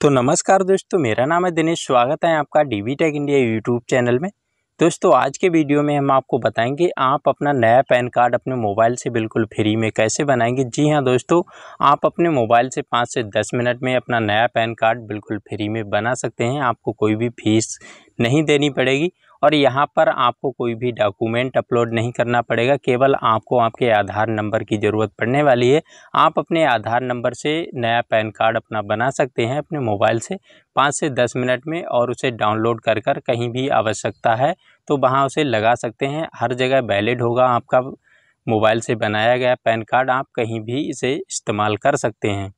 तो नमस्कार दोस्तों मेरा नाम है दिनेश स्वागत है आपका D B tech India YouTube channel में दोस्तों आज के वीडियो में हम आपको बताएंगे आप अपना नया पैन कार्ड अपने मोबाइल से बिल्कुल फ्री में कैसे बनाएंगे जी हाँ दोस्तों आप अपने मोबाइल से पाँच से दस मिनट में अपना नया पैन कार्ड बिल्कुल फ्री में बना सकते हैं आपको कोई भी फीस नहीं देनी पड़ेगी और यहाँ पर आपको कोई भी डॉक्यूमेंट अपलोड नहीं करना पड़ेगा केवल आपको आपके आधार नंबर की ज़रूरत पड़ने वाली है आप अपने आधार नंबर से नया पैन कार्ड अपना बना सकते हैं अपने मोबाइल से पाँच से दस मिनट में और उसे डाउनलोड कर कर कहीं भी आवश्यकता है तो वहाँ उसे लगा सकते हैं हर जगह वैलिड होगा आपका मोबाइल से बनाया गया पैन कार्ड आप कहीं भी इसे इस्तेमाल कर सकते हैं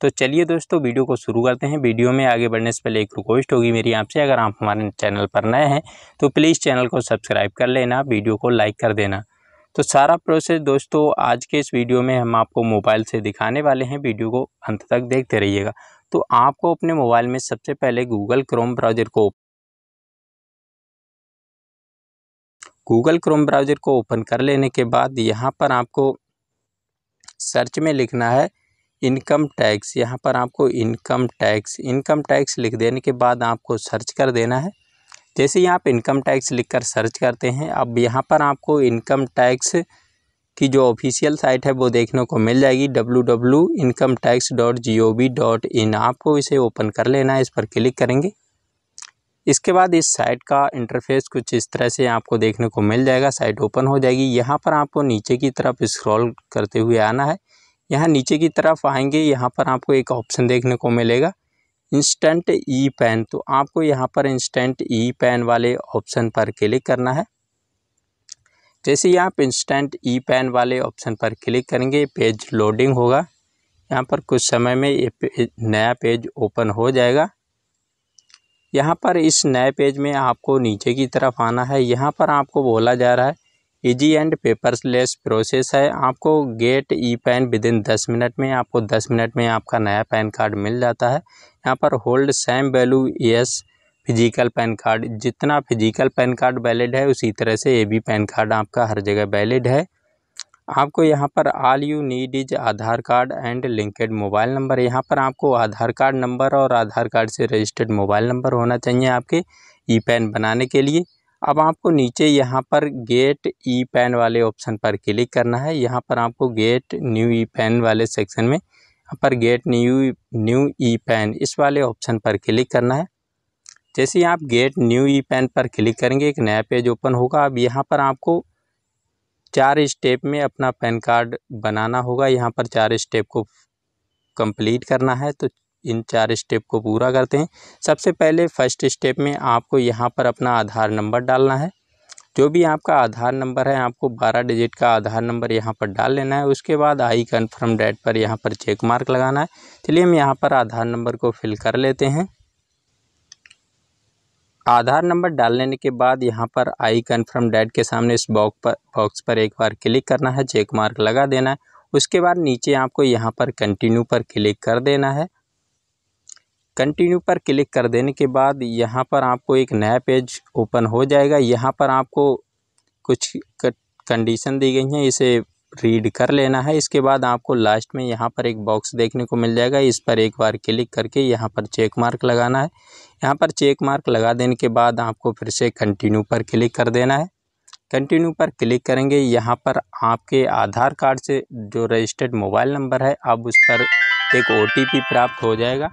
तो चलिए दोस्तों वीडियो को शुरू करते हैं वीडियो में आगे बढ़ने से पहले एक रिक्वेस्ट होगी मेरी आपसे अगर आप हमारे चैनल पर नए हैं तो प्लीज़ चैनल को सब्सक्राइब कर लेना वीडियो को लाइक कर देना तो सारा प्रोसेस दोस्तों आज के इस वीडियो में हम आपको मोबाइल से दिखाने वाले हैं वीडियो को अंत तक देखते रहिएगा तो आपको अपने मोबाइल में सबसे पहले गूगल क्रोम ब्राउज़र को गूगल क्रोम ब्राउज़र को ओपन कर लेने के बाद यहाँ पर आपको सर्च में लिखना है इनकम टैक्स यहाँ पर आपको इनकम टैक्स इनकम टैक्स लिख देने के बाद आपको सर्च कर देना है जैसे ही आप इनकम टैक्स लिखकर सर्च करते हैं अब यहाँ पर आपको इनकम टैक्स की जो ऑफिशियल साइट है वो देखने को मिल जाएगी W W income tax dot G O V dot in आपको इसे ओपन कर लेना है इस पर क्लिक करेंगे इसके बाद इस साइट का इंटरफेस कुछ इस तरह से आपको देखने को मिल जाएगा साइट ओपन हो जाएगी यहाँ पर आपको नीचे की तरफ स्क्रॉल करते हुए आना है यहाँ नीचे की तरफ आएंगे यहाँ पर आपको एक ऑप्शन देखने को मिलेगा इंस्टेंट ई पेन तो आपको यहाँ पर इंस्टेंट ई पेन वाले ऑप्शन पर क्लिक करना है जैसे ही आप इंस्टेंट ई पेन वाले ऑप्शन पर क्लिक करेंगे पेज लोडिंग होगा यहाँ पर कुछ समय में ये नया पेज ओपन हो जाएगा यहाँ पर इस नए पेज में आपको नीचे की तरफ आना है यहाँ पर आपको बोला जा रहा है ईजी एंड पेपरलेस प्रोसेस है आपको get E PAN within दस मिनट में आपको दस मिनट में आपका नया पैन कार्ड मिल जाता है यहाँ पर hold same value yes physical PAN card जितना फिजिकल पैन कार्ड वैलिड है उसी तरह से ए बी पैन कार्ड आपका हर जगह वैलिड है आपको यहाँ पर all you need is Aadhaar card and linked mobile number यहाँ पर आपको आधार कार्ड नंबर और आधार कार्ड से रजिस्टर्ड मोबाइल नंबर होना चाहिए आपके ई पैन बनाने के लिए अब आपको नीचे यहाँ पर गेट ई पेन वाले ऑप्शन पर क्लिक करना है यहाँ पर आपको गेट न्यू ई पैन वाले सेक्शन में यहाँ पर get new new E PAN इस वाले ऑप्शन पर क्लिक करना है जैसे आप गेट न्यू ई पैन पर क्लिक करेंगे एक नया पेज ओपन होगा अब यहाँ पर आपको चार स्टेप में अपना पैन कार्ड बनाना होगा यहाँ पर चार स्टेप को कंप्लीट करना है तो इन चार स्टेप को पूरा करते हैं सबसे पहले फर्स्ट स्टेप में आपको यहाँ पर अपना आधार नंबर डालना है जो भी आपका आधार नंबर है आपको 12 डिजिट का आधार नंबर यहाँ पर डाल लेना है उसके बाद आई कन्फर्म डेट पर यहाँ पर चेक मार्क लगाना है चलिए हम यहाँ पर आधार नंबर को फिल कर लेते हैं आधार नंबर डाल लेने के बाद यहाँ पर आई कन्फर्म डेट के सामने इस बॉक्स पर बॉक्स पर एक बार क्लिक करना है चेक मार्क लगा देना है उसके बाद नीचे आपको यहाँ पर कंटिन्यू पर क्लिक कर देना है कंटिन्यू पर क्लिक कर देने के बाद यहाँ पर आपको एक नया पेज ओपन हो जाएगा यहाँ पर आपको कुछ कंडीशन दी गई हैं इसे रीड कर लेना है इसके बाद आपको लास्ट में यहाँ पर एक बॉक्स देखने को मिल जाएगा इस पर एक बार क्लिक करके यहाँ पर चेक मार्क लगाना है यहाँ पर चेक मार्क लगा देने के बाद आपको फिर से कंटिन्यू पर क्लिक कर देना है कंटिन्यू पर क्लिक करेंगे यहाँ पर आपके आधार कार्ड से जो रजिस्टर्ड मोबाइल नंबर है अब उस पर एक ओ प्राप्त हो जाएगा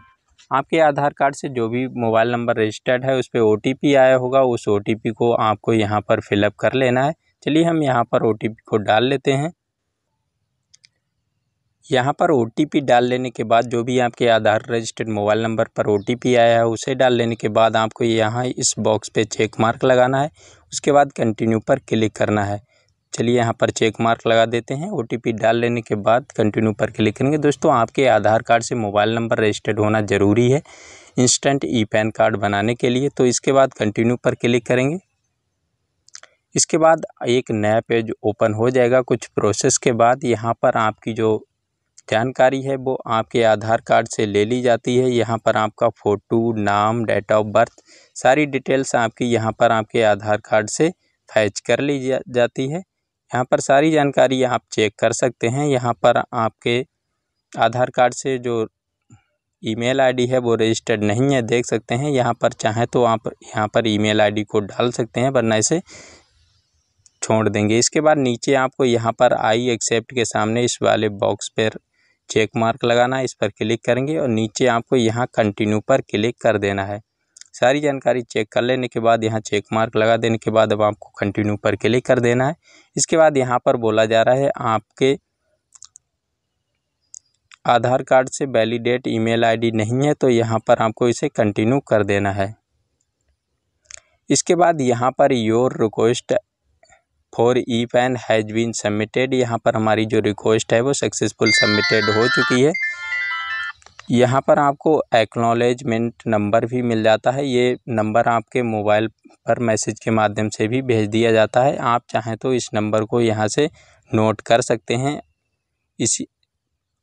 आपके आधार कार्ड से जो भी मोबाइल नंबर रजिस्टर्ड है उस पर ओ आया होगा उस ओ को आपको यहाँ पर फिलअप कर लेना है चलिए हम यहाँ पर ओ को डाल लेते हैं यहाँ पर ओ डाल लेने के बाद जो भी आपके आधार रजिस्टर्ड मोबाइल नंबर पर ओ आया है उसे डाल लेने के बाद आपको यहाँ इस बॉक्स पे चेक मार्क लगाना है उसके बाद कंटिन्यू पर क्लिक करना है चलिए यहाँ पर चेक मार्क लगा देते हैं ओ डाल लेने के बाद कंटिन्यू पर क्लिक करेंगे दोस्तों आपके आधार कार्ड से मोबाइल नंबर रजिस्टर्ड होना ज़रूरी है इंस्टेंट ई पैन कार्ड बनाने के लिए तो इसके बाद कंटिन्यू पर क्लिक करेंगे इसके बाद एक नया पेज ओपन हो जाएगा कुछ प्रोसेस के बाद यहाँ पर आपकी जो जानकारी है वो आपके आधार कार्ड से ले ली जाती है यहाँ पर आपका फ़ोटो नाम डेट ऑफ बर्थ सारी डिटेल्स आपकी यहाँ पर आपके आधार कार्ड से फैच कर ली जा, जाती है यहाँ पर सारी जानकारी आप चेक कर सकते हैं यहाँ पर आपके आधार कार्ड से जो ईमेल आईडी है वो रजिस्टर्ड नहीं है देख सकते हैं यहाँ पर चाहें तो आप यहाँ पर ईमेल आईडी को डाल सकते हैं वरना इसे छोड़ देंगे इसके बाद नीचे आपको यहाँ पर आई एक्सेप्ट के सामने इस वाले बॉक्स पर चेक मार्क लगाना है इस पर क्लिक करेंगे और नीचे आपको यहाँ कंटिन्यू पर क्लिक कर देना है सारी जानकारी चेक कर लेने के बाद यहाँ चेक मार्क लगा देने के बाद अब आपको कंटिन्यू पर क्लिक कर देना है इसके बाद यहाँ पर बोला जा रहा है आपके आधार कार्ड से वैलिडेट ईमेल आईडी नहीं है तो यहाँ पर आपको इसे कंटिन्यू कर देना है इसके बाद यहाँ पर your request for E PAN has been submitted यहाँ पर हमारी जो रिक्वेस्ट है वो सक्सेसफुल सबमिटेड हो चुकी है यहाँ पर आपको एक्नॉलेजमेंट नंबर भी मिल जाता है ये नंबर आपके मोबाइल पर मैसेज के माध्यम से भी भेज दिया जाता है आप चाहें तो इस नंबर को यहाँ से नोट कर सकते हैं इसी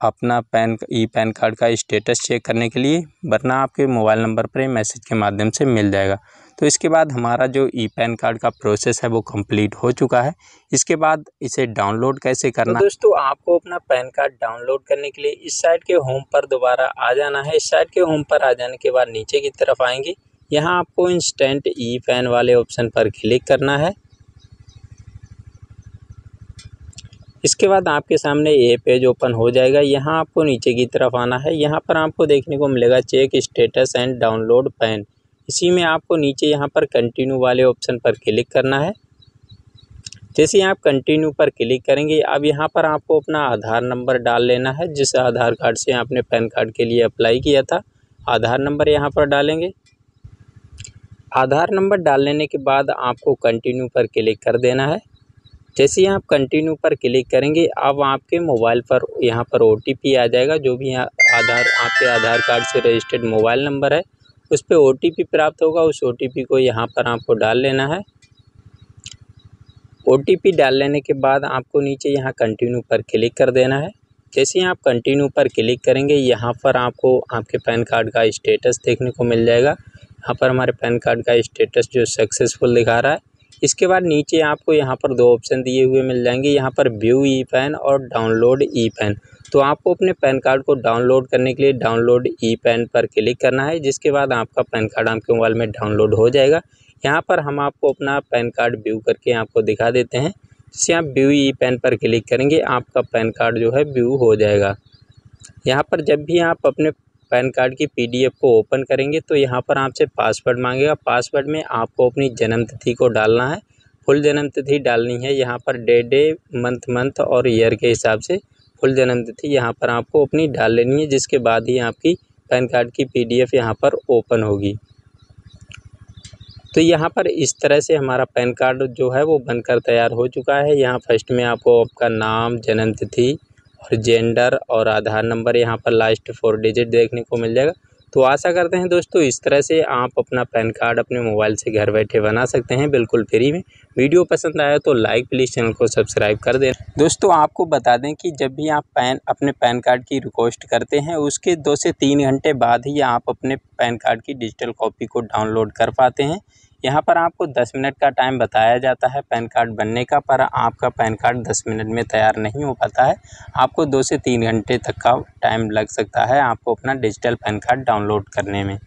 अपना पैन ई पैन कार्ड का स्टेटस चेक करने के लिए वरना आपके मोबाइल नंबर पर मैसेज के माध्यम से मिल जाएगा तो इसके बाद हमारा जो ई पैन कार्ड का प्रोसेस है वो कंप्लीट हो चुका है इसके बाद इसे डाउनलोड कैसे तो करना तो दोस्तों आपको अपना पैन कार्ड डाउनलोड करने के लिए इस साइड के होम पर दोबारा आ जाना है इस साइड के होम पर आ जाने के बाद नीचे की तरफ आएंगे यहाँ आपको इंस्टेंट ई पैन वाले ऑप्शन पर क्लिक करना है इसके बाद आपके सामने ये पेज ओपन हो जाएगा यहाँ आपको नीचे की तरफ आना है यहाँ पर आपको देखने को मिलेगा check status and download PAN इसी में आपको नीचे यहाँ पर कंटिन्यू वाले ऑप्शन पर क्लिक करना है जैसे आप कंटिन्यू पर क्लिक करेंगे अब यहाँ पर आपको अपना आधार नंबर डाल लेना है जिस आधार कार्ड से आपने पैन कार्ड के लिए अप्लाई किया था आधार नंबर यहाँ पर डालेंगे आधार नंबर डाल लेने के बाद आपको कंटिन्यू पर क्लिक कर देना है जैसे ही आप कंटिन्यू पर क्लिक करेंगे अब आपके मोबाइल पर यहाँ पर ओ आ जाएगा जो भी आधार आपके आधार कार्ड से रजिस्टर्ड मोबाइल नंबर है उस पर ओ प्राप्त होगा उस ओ को यहाँ पर आपको डाल लेना है ओ डाल लेने के बाद आपको नीचे यहाँ कंटिन्यू पर क्लिक कर देना है जैसे ही आप कंटिन्यू पर क्लिक करेंगे यहाँ पर आपको आपके पैन कार्ड का स्टेटस देखने को मिल जाएगा यहाँ पर हमारे पैन कार्ड का स्टेटस जो सक्सेसफुल दिखा रहा है इसके बाद नीचे आपको यहाँ पर दो ऑप्शन दिए हुए मिल जाएंगे यहाँ पर व्यू ई पेन और डाउनलोड ई पेन तो आपको अपने पैन कार्ड को डाउनलोड करने के लिए डाउनलोड ई पेन पर क्लिक करना है जिसके बाद आपका पैन कार्ड आपके मोबाइल में डाउनलोड हो जाएगा यहाँ पर हम आपको अपना पैन कार्ड व्यू करके आपको दिखा देते हैं जिससे आप व्यू ई पेन पर क्लिक करेंगे आपका पैन कार्ड जो है व्यू हो जाएगा यहाँ पर जब भी आप अपने पैन कार्ड की पीडीएफ को ओपन करेंगे तो यहाँ पर आपसे पासवर्ड मांगेगा पासवर्ड में आपको अपनी जन्म तिथि को डालना है फुल जन्म तिथि डालनी है यहाँ पर डे डे मंथ मंथ और ईयर के हिसाब से फुल जन्म तिथि यहाँ पर आपको अपनी डाल लेनी है जिसके बाद ही आपकी पैन कार्ड की पी यहाँ पर ओपन होगी तो यहाँ पर इस तरह से हमारा पैन कार्ड जो है वो बनकर तैयार हो चुका है यहाँ फर्स्ट में आपको आपका नाम जन्म तिथि और जेंडर और आधार नंबर यहाँ पर लास्ट फोर डिजिट देखने को मिल जाएगा तो आशा करते हैं दोस्तों इस तरह से आप अपना पैन कार्ड अपने मोबाइल से घर बैठे बना सकते हैं बिल्कुल फ्री में वीडियो पसंद आया तो लाइक प्लीज़ चैनल को सब्सक्राइब कर दें दोस्तों आपको बता दें कि जब भी आप पैन अपने पैन कार्ड की रिक्वेस्ट करते हैं उसके दो से तीन घंटे बाद ही आप अपने पैन कार्ड की डिजिटल कॉपी को डाउनलोड कर पाते हैं यहाँ पर आपको दस मिनट का टाइम बताया जाता है पैन कार्ड बनने का पर आपका पैन कार्ड दस मिनट में तैयार नहीं हो पाता है आपको दो से तीन घंटे तक का टाइम लग सकता है आपको अपना डिजिटल पैन कार्ड डाउनलोड करने में